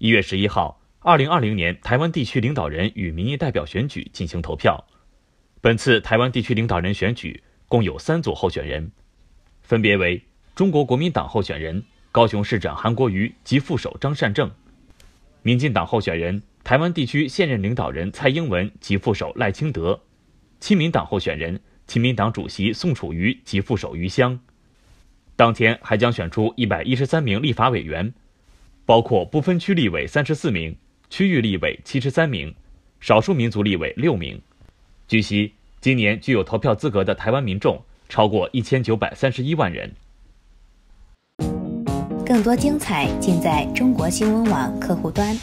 一月十一号，二零二零年台湾地区领导人与民意代表选举进行投票。本次台湾地区领导人选举共有三组候选人，分别为中国国民党候选人高雄市长韩国瑜及副手张善政，民进党候选人台湾地区现任领导人蔡英文及副手赖清德，亲民党候选人亲民党主席宋楚瑜及副手于湘。当天还将选出一百一十三名立法委员。包括不分区立委三十四名、区域立委七十三名、少数民族立委六名。据悉，今年具有投票资格的台湾民众超过一千九百三十一万人。更多精彩尽在中国新闻网客户端。